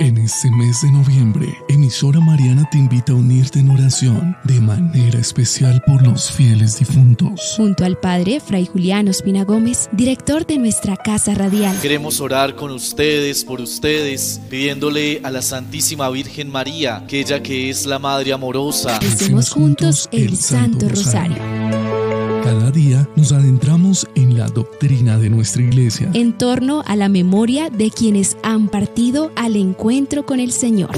En este mes de noviembre, emisora Mariana te invita a unirte en oración de manera especial por los fieles difuntos. Junto al Padre Fray Julián Ospina Gómez, director de nuestra Casa Radial. Queremos orar con ustedes, por ustedes, pidiéndole a la Santísima Virgen María, que ella que es la Madre amorosa. Hacemos juntos el Santo Rosario cada día nos adentramos en la doctrina de nuestra iglesia. En torno a la memoria de quienes han partido al encuentro con el Señor.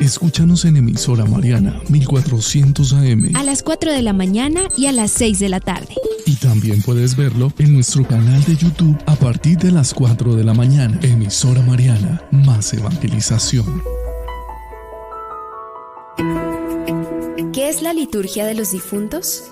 Escúchanos en emisora Mariana 1400 AM. A las 4 de la mañana y a las 6 de la tarde. Y también puedes verlo en nuestro canal de YouTube a partir de las 4 de la mañana. Emisora Mariana, más evangelización. liturgia de los difuntos?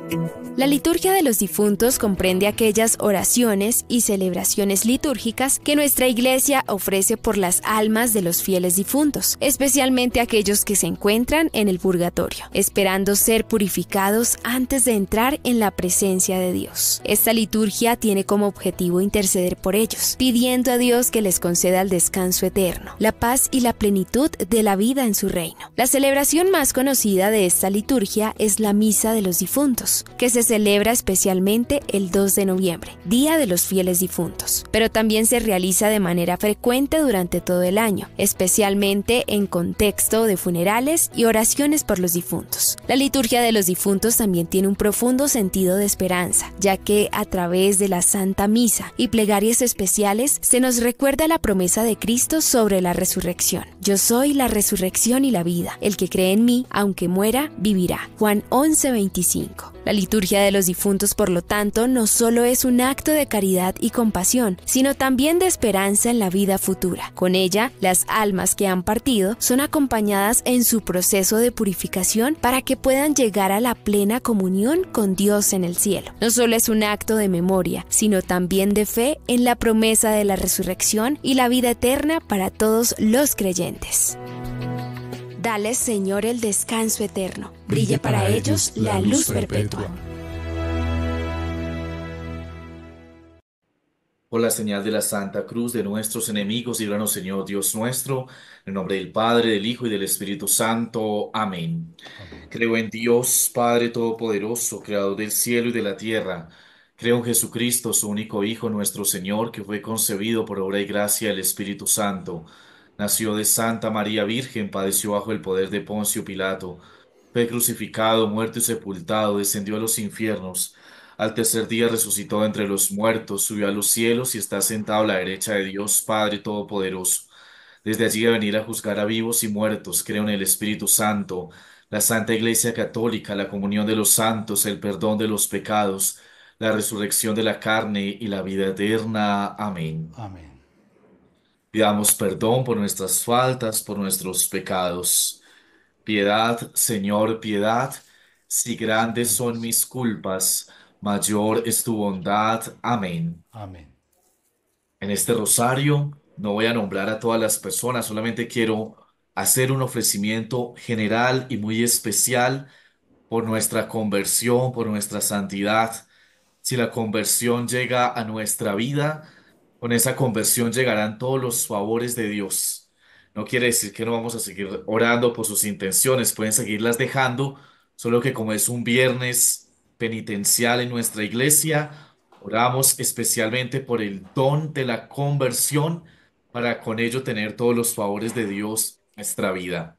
La liturgia de los difuntos comprende aquellas oraciones y celebraciones litúrgicas que nuestra iglesia ofrece por las almas de los fieles difuntos, especialmente aquellos que se encuentran en el purgatorio, esperando ser purificados antes de entrar en la presencia de Dios. Esta liturgia tiene como objetivo interceder por ellos, pidiendo a Dios que les conceda el descanso eterno, la paz y la plenitud de la vida en su reino. La celebración más conocida de esta liturgia es la Misa de los Difuntos, que se celebra especialmente el 2 de noviembre, Día de los Fieles Difuntos, pero también se realiza de manera frecuente durante todo el año, especialmente en contexto de funerales y oraciones por los difuntos. La liturgia de los difuntos también tiene un profundo sentido de esperanza, ya que a través de la Santa Misa y plegarias especiales se nos recuerda la promesa de Cristo sobre la resurrección. Yo soy la resurrección y la vida. El que cree en mí, aunque muera, vivirá. Juan 11:25. La liturgia de los difuntos, por lo tanto, no solo es un acto de caridad y compasión, sino también de esperanza en la vida futura. Con ella, las almas que han partido son acompañadas en su proceso de purificación para que puedan llegar a la plena comunión con Dios en el cielo. No solo es un acto de memoria, sino también de fe en la promesa de la resurrección y la vida eterna para todos los creyentes. Dales, Señor, el descanso eterno. Brille para ellos la luz perpetua. Por la señal de la Santa Cruz de nuestros enemigos, líbranos, Señor Dios nuestro, en nombre del Padre, del Hijo y del Espíritu Santo. Amén. Creo en Dios, Padre Todopoderoso, Creador del cielo y de la tierra. Creo en Jesucristo, su único Hijo, nuestro Señor, que fue concebido por obra y gracia del Espíritu Santo Nació de Santa María Virgen, padeció bajo el poder de Poncio Pilato, fue crucificado, muerto y sepultado, descendió a los infiernos, al tercer día resucitó entre los muertos, subió a los cielos y está sentado a la derecha de Dios Padre Todopoderoso. Desde allí va a venir a juzgar a vivos y muertos, creo en el Espíritu Santo, la Santa Iglesia Católica, la comunión de los santos, el perdón de los pecados, la resurrección de la carne y la vida eterna. Amén. Amén. Pidamos perdón por nuestras faltas, por nuestros pecados. Piedad, Señor, piedad. Si grandes son mis culpas, mayor es tu bondad. Amén. Amén. En este rosario no voy a nombrar a todas las personas, solamente quiero hacer un ofrecimiento general y muy especial por nuestra conversión, por nuestra santidad. Si la conversión llega a nuestra vida, con esa conversión llegarán todos los favores de Dios. No quiere decir que no vamos a seguir orando por sus intenciones, pueden seguirlas dejando, solo que como es un viernes penitencial en nuestra iglesia, oramos especialmente por el don de la conversión para con ello tener todos los favores de Dios en nuestra vida.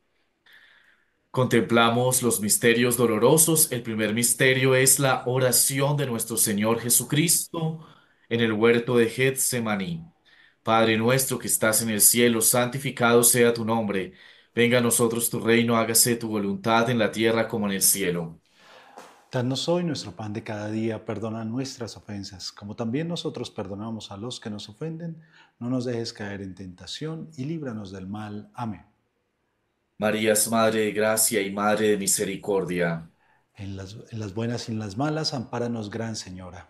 Contemplamos los misterios dolorosos. El primer misterio es la oración de nuestro Señor Jesucristo en el huerto de Getsemaní. Padre nuestro que estás en el cielo, santificado sea tu nombre. Venga a nosotros tu reino, hágase tu voluntad en la tierra como en el cielo. Danos hoy nuestro pan de cada día, perdona nuestras ofensas, como también nosotros perdonamos a los que nos ofenden. No nos dejes caer en tentación y líbranos del mal. Amén. María Madre de Gracia y Madre de Misericordia. En las, en las buenas y en las malas, ampáranos, Gran Señora.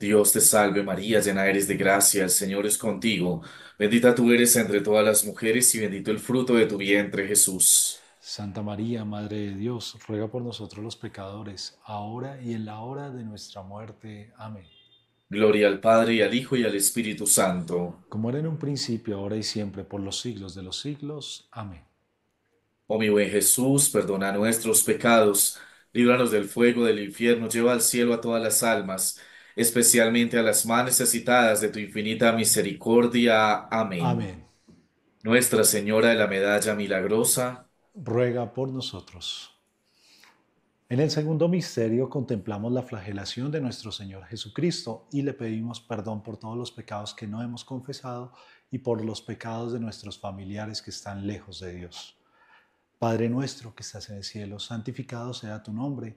Dios te salve María, llena eres de gracia, el Señor es contigo, bendita tú eres entre todas las mujeres y bendito el fruto de tu vientre Jesús. Santa María, Madre de Dios, ruega por nosotros los pecadores, ahora y en la hora de nuestra muerte. Amén. Gloria al Padre y al Hijo y al Espíritu Santo. Como era en un principio, ahora y siempre, por los siglos de los siglos. Amén. Oh mi buen Jesús, perdona nuestros pecados, líbranos del fuego del infierno, lleva al cielo a todas las almas especialmente a las más necesitadas de tu infinita misericordia. Amén. Nuestra Señora de la Medalla Milagrosa, ruega por nosotros. En el segundo misterio contemplamos la flagelación de nuestro Señor Jesucristo y le pedimos perdón por todos los pecados que no hemos confesado y por los pecados de nuestros familiares que están lejos de Dios. Padre nuestro que estás en el cielo, santificado sea tu nombre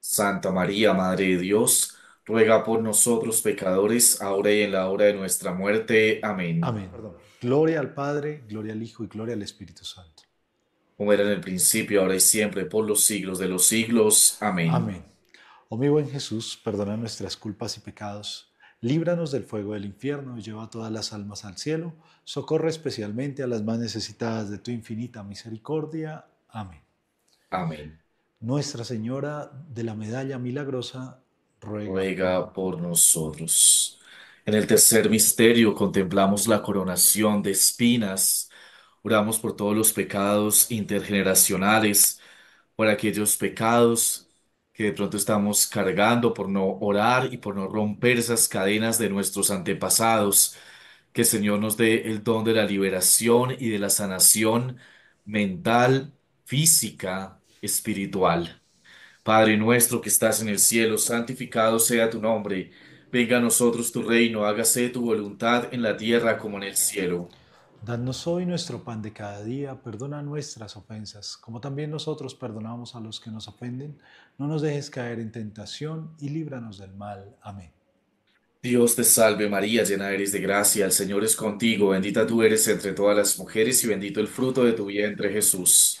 Santa María, Madre de Dios, ruega por nosotros pecadores, ahora y en la hora de nuestra muerte. Amén. Amén. Gloria al Padre, gloria al Hijo y gloria al Espíritu Santo. Como era en el principio, ahora y siempre, por los siglos de los siglos. Amén. Amén. Oh mi buen Jesús, perdona nuestras culpas y pecados, líbranos del fuego del infierno y lleva a todas las almas al cielo, socorre especialmente a las más necesitadas de tu infinita misericordia. Amén. Amén. Nuestra Señora de la Medalla Milagrosa, ruega, por nosotros. En el tercer misterio contemplamos la coronación de espinas. Oramos por todos los pecados intergeneracionales, por aquellos pecados que de pronto estamos cargando por no orar y por no romper esas cadenas de nuestros antepasados. Que Señor nos dé el don de la liberación y de la sanación mental, física, espiritual. Padre nuestro que estás en el cielo, santificado sea tu nombre. Venga a nosotros tu reino, hágase tu voluntad en la tierra como en el cielo. Danos hoy nuestro pan de cada día, perdona nuestras ofensas, como también nosotros perdonamos a los que nos ofenden. No nos dejes caer en tentación y líbranos del mal. Amén. Dios te salve María, llena eres de gracia, el Señor es contigo, bendita tú eres entre todas las mujeres y bendito el fruto de tu vientre Jesús.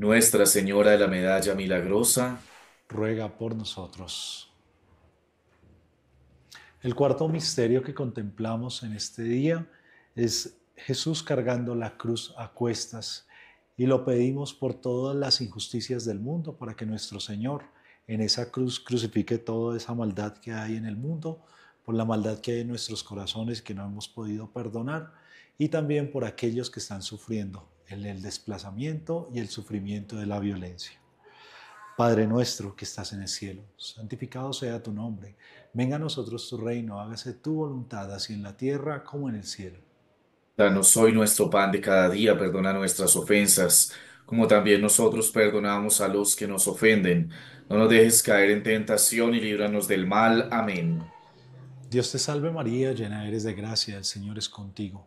Nuestra Señora de la Medalla Milagrosa, ruega por nosotros. El cuarto misterio que contemplamos en este día es Jesús cargando la cruz a cuestas y lo pedimos por todas las injusticias del mundo para que nuestro Señor en esa cruz crucifique toda esa maldad que hay en el mundo, por la maldad que hay en nuestros corazones que no hemos podido perdonar y también por aquellos que están sufriendo el desplazamiento y el sufrimiento de la violencia. Padre nuestro que estás en el cielo, santificado sea tu nombre, venga a nosotros tu reino, hágase tu voluntad, así en la tierra como en el cielo. Danos hoy nuestro pan de cada día, perdona nuestras ofensas, como también nosotros perdonamos a los que nos ofenden. No nos dejes caer en tentación y líbranos del mal. Amén. Dios te salve María, llena eres de gracia, el Señor es contigo.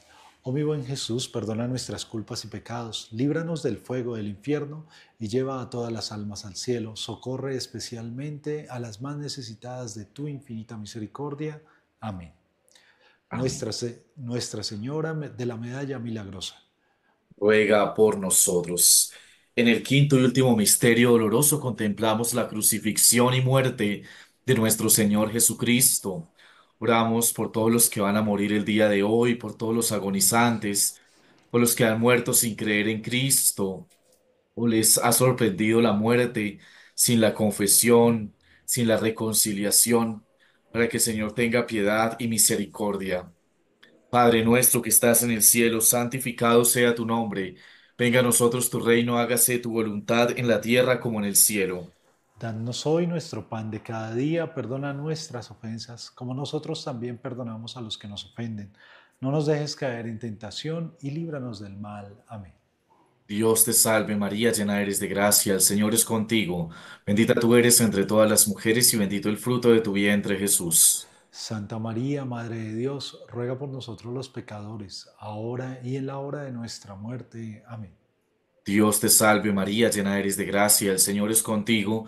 Oh mi buen Jesús, perdona nuestras culpas y pecados, líbranos del fuego del infierno y lleva a todas las almas al cielo. Socorre especialmente a las más necesitadas de tu infinita misericordia. Amén. Nuestra Señora de la Medalla Milagrosa. Ruega por nosotros. En el quinto y último misterio doloroso contemplamos la crucifixión y muerte de nuestro Señor Jesucristo. Oramos por todos los que van a morir el día de hoy, por todos los agonizantes, por los que han muerto sin creer en Cristo, o les ha sorprendido la muerte sin la confesión, sin la reconciliación, para que el Señor tenga piedad y misericordia. Padre nuestro que estás en el cielo, santificado sea tu nombre. Venga a nosotros tu reino, hágase tu voluntad en la tierra como en el cielo. Danos hoy nuestro pan de cada día, perdona nuestras ofensas, como nosotros también perdonamos a los que nos ofenden. No nos dejes caer en tentación y líbranos del mal. Amén. Dios te salve María, llena eres de gracia, el Señor es contigo. Bendita tú eres entre todas las mujeres y bendito el fruto de tu vientre Jesús. Santa María, Madre de Dios, ruega por nosotros los pecadores, ahora y en la hora de nuestra muerte. Amén. Dios te salve María, llena eres de gracia, el Señor es contigo.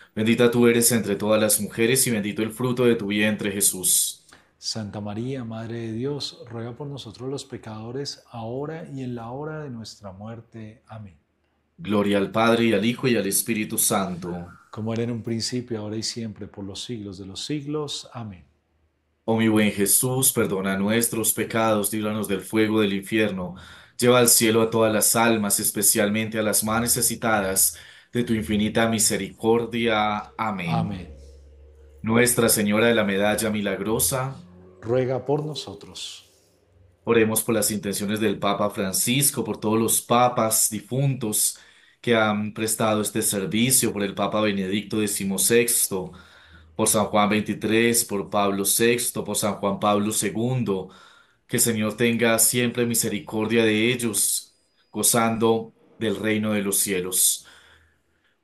Bendita tú eres entre todas las mujeres y bendito el fruto de tu vientre, Jesús. Santa María, Madre de Dios, ruega por nosotros los pecadores, ahora y en la hora de nuestra muerte. Amén. Gloria al Padre y al Hijo y al Espíritu Santo. Como era en un principio, ahora y siempre, por los siglos de los siglos. Amén. Oh mi buen Jesús, perdona nuestros pecados, líbranos del fuego del infierno, lleva al cielo a todas las almas, especialmente a las más necesitadas de tu infinita misericordia. Amén. Nuestra Señora de la Medalla Milagrosa, ruega por nosotros. Oremos por las intenciones del Papa Francisco, por todos los papas difuntos que han prestado este servicio, por el Papa Benedicto XVI, por San Juan XXIII, por Pablo VI, por San Juan Pablo II. Que el Señor tenga siempre misericordia de ellos, gozando del reino de los cielos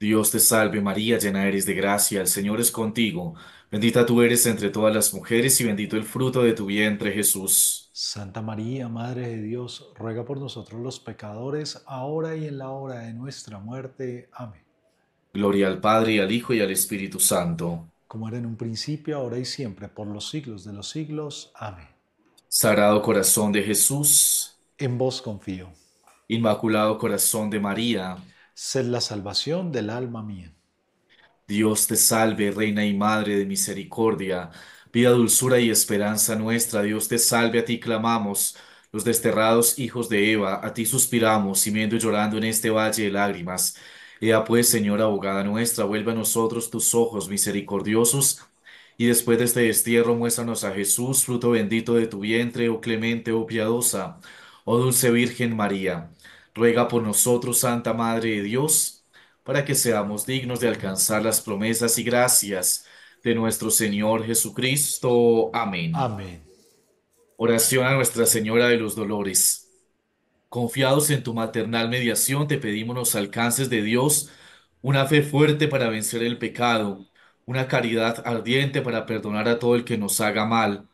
Dios te salve María, llena eres de gracia, el Señor es contigo, bendita tú eres entre todas las mujeres y bendito el fruto de tu vientre Jesús. Santa María, Madre de Dios, ruega por nosotros los pecadores, ahora y en la hora de nuestra muerte. Amén. Gloria al Padre, y al Hijo y al Espíritu Santo. Como era en un principio, ahora y siempre, por los siglos de los siglos. Amén. Sagrado Corazón de Jesús. En vos confío. Inmaculado Corazón de María sed la salvación del alma mía. Dios te salve, Reina y Madre de Misericordia, vida, dulzura y esperanza nuestra, Dios te salve, a ti clamamos, los desterrados hijos de Eva, a ti suspiramos, gimiendo y llorando en este valle de lágrimas. Ea pues, Señora abogada nuestra, vuelve a nosotros tus ojos misericordiosos, y después de este destierro muéstranos a Jesús, fruto bendito de tu vientre, oh clemente, oh piadosa, oh dulce Virgen María ruega por nosotros, Santa Madre de Dios, para que seamos dignos de alcanzar las promesas y gracias de nuestro Señor Jesucristo. Amén. Amén. Oración a Nuestra Señora de los Dolores. Confiados en tu maternal mediación, te pedimos los alcances de Dios, una fe fuerte para vencer el pecado, una caridad ardiente para perdonar a todo el que nos haga mal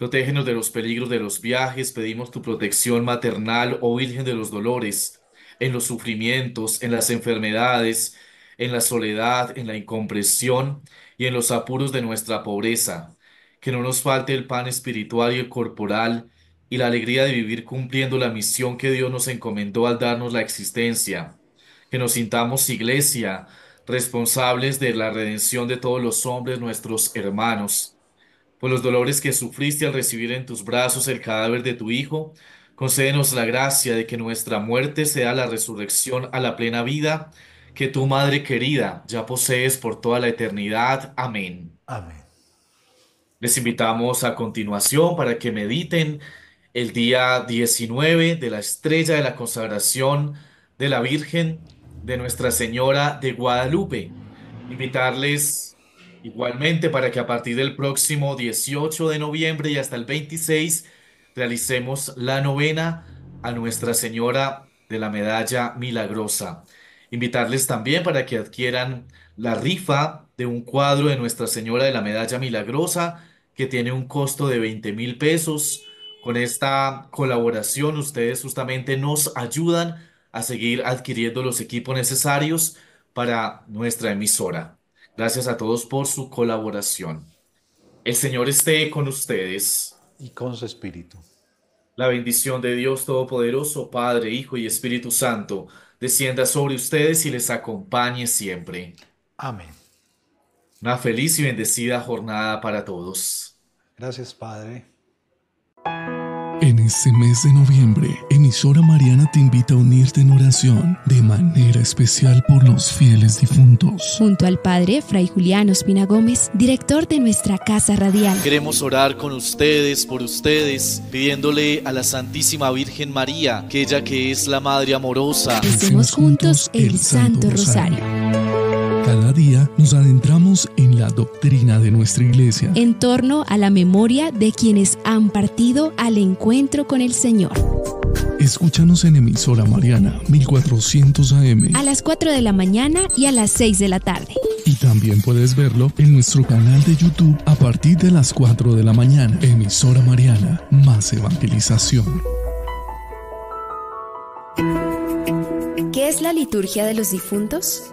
Protégenos de los peligros de los viajes, pedimos tu protección maternal, oh Virgen de los Dolores, en los sufrimientos, en las enfermedades, en la soledad, en la incompresión y en los apuros de nuestra pobreza. Que no nos falte el pan espiritual y el corporal y la alegría de vivir cumpliendo la misión que Dios nos encomendó al darnos la existencia. Que nos sintamos iglesia, responsables de la redención de todos los hombres, nuestros hermanos por los dolores que sufriste al recibir en tus brazos el cadáver de tu Hijo, concédenos la gracia de que nuestra muerte sea la resurrección a la plena vida que tu Madre querida ya posees por toda la eternidad. Amén. Amén. Les invitamos a continuación para que mediten el día 19 de la estrella de la consagración de la Virgen de Nuestra Señora de Guadalupe. Invitarles Igualmente, para que a partir del próximo 18 de noviembre y hasta el 26 realicemos la novena a Nuestra Señora de la Medalla Milagrosa. Invitarles también para que adquieran la rifa de un cuadro de Nuestra Señora de la Medalla Milagrosa que tiene un costo de 20 mil pesos. Con esta colaboración ustedes justamente nos ayudan a seguir adquiriendo los equipos necesarios para nuestra emisora. Gracias a todos por su colaboración. El Señor esté con ustedes. Y con su espíritu. La bendición de Dios Todopoderoso, Padre, Hijo y Espíritu Santo, descienda sobre ustedes y les acompañe siempre. Amén. Una feliz y bendecida jornada para todos. Gracias, Padre. En este mes de noviembre, emisora Mariana te invita a unirte en oración de manera especial por los fieles difuntos. Junto al Padre Fray Juliano Espina Gómez, director de nuestra Casa Radial. Queremos orar con ustedes, por ustedes, pidiéndole a la Santísima Virgen María, que ella que es la Madre amorosa. Hacemos juntos el Santo Rosario. Cada día nos adentramos en la doctrina de nuestra iglesia. En torno a la memoria de quienes han partido al encuentro con el Señor. Escúchanos en emisora Mariana 1400 AM. A las 4 de la mañana y a las 6 de la tarde. Y también puedes verlo en nuestro canal de YouTube a partir de las 4 de la mañana. Emisora Mariana, más evangelización. ¿Qué es la liturgia de los difuntos?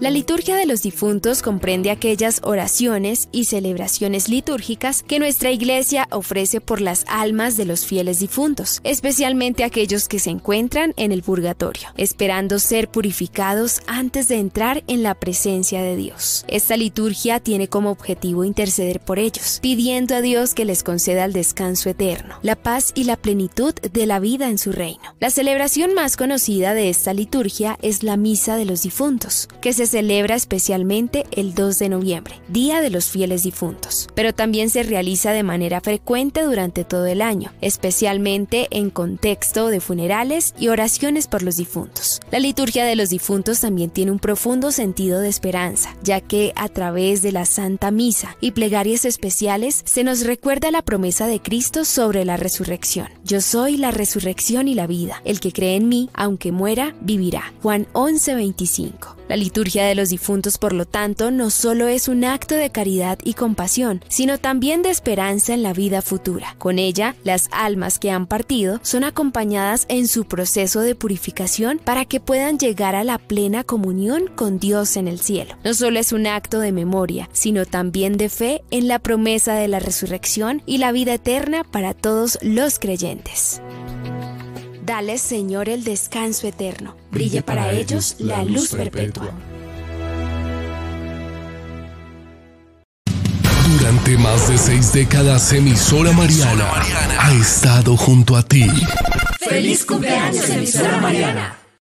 La liturgia de los difuntos comprende aquellas oraciones y celebraciones litúrgicas que nuestra iglesia ofrece por las almas de los fieles difuntos, especialmente aquellos que se encuentran en el purgatorio, esperando ser purificados antes de entrar en la presencia de Dios. Esta liturgia tiene como objetivo interceder por ellos, pidiendo a Dios que les conceda el descanso eterno, la paz y la plenitud de la vida en su reino. La celebración más conocida de esta liturgia liturgia es la Misa de los Difuntos, que se celebra especialmente el 2 de noviembre, Día de los Fieles Difuntos, pero también se realiza de manera frecuente durante todo el año, especialmente en contexto de funerales y oraciones por los difuntos. La liturgia de los difuntos también tiene un profundo sentido de esperanza, ya que a través de la Santa Misa y plegarias especiales se nos recuerda la promesa de Cristo sobre la resurrección. Yo soy la resurrección y la vida. El que cree en mí, aunque muera, vivirá Juan 11:25. La liturgia de los difuntos, por lo tanto, no solo es un acto de caridad y compasión, sino también de esperanza en la vida futura. Con ella, las almas que han partido son acompañadas en su proceso de purificación para que puedan llegar a la plena comunión con Dios en el cielo. No solo es un acto de memoria, sino también de fe en la promesa de la resurrección y la vida eterna para todos los creyentes. Dale, Señor, el descanso eterno. Brille para ellos la luz perpetua. Durante más de seis décadas, emisora Mariana ha estado junto a ti. ¡Feliz cumpleaños, emisora Mariana!